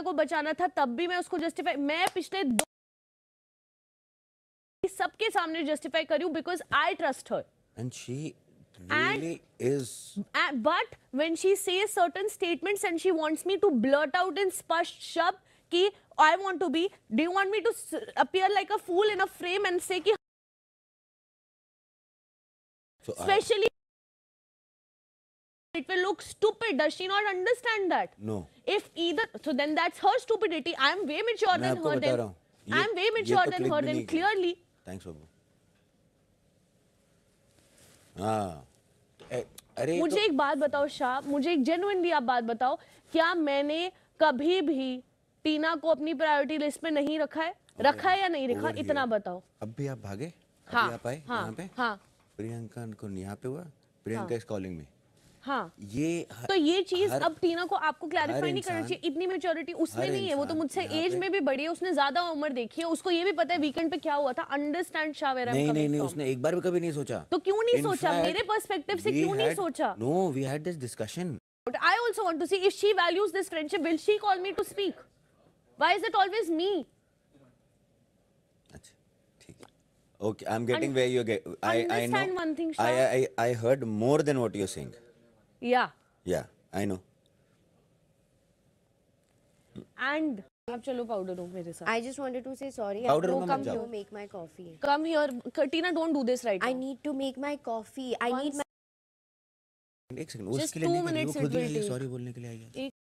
जनता को बचाना था तब भी मैं उसको जस्टिफाई मैं पिछले दो सबके सामने जस्टिफाई करी हूँ because I trust her and she really is. Uh, but when she says certain statements and she wants me to blurt out in spasht shab ki I want to be, do you want me to appear like a fool in a frame and say ki? So especially. I it will look stupid. Does she not understand that? No. If either, so then that's her stupidity. I am way mature than her. Then, I am way mature than her. Then clearly. Thanks, Babu. हाँ अरे मुझे तो... एक बात बताओ शाह मुझे एक genuinely आप बात बताओ क्या मैंने कभी भी टीना को अपनी प्रायोरिटी लिस्ट में नहीं रखा है रखा है या नहीं रखा इतना बताओ अब भी आप भागे हाँ, आप आए हाँ, पे हाँ. प्रियंका को यहाँ पे हुआ प्रियंका हाँ. इस कॉलिंग में हाँ। तो ये चीज अब टीना को आपको क्लैरिफाई नहीं करना चाहिए इतनी मेच्योरिटी उसमें नहीं है वो तो मुझसे एज में भी बड़ी है उसने ज्यादा उम्र देखी है उसको ये भी पता है वीकेंड पे क्या हुआ था अंडरस्टैंड शावेरा नहीं नहीं नहीं उसने एक बार भी कभी नहीं सोचा तो क्यों नहीं सोचा मेरे पर्सपेक्टिव से क्यों नहीं सोचा no we had this discussion but I also want to see if she values this friendship will she call me to speak why is it always me Okay, I'm getting Un where you're getting. I understand I know. one thing. Shah. I I I heard more than what you're saying. Yeah. Yeah, I know. And आप चलो powder room मेरे साथ I just wanted to say sorry I don't come to make my coffee come here कटीना don't do this right I need to make my coffee I need एक second उसके लिए खुद sorry बोलने के लिए आई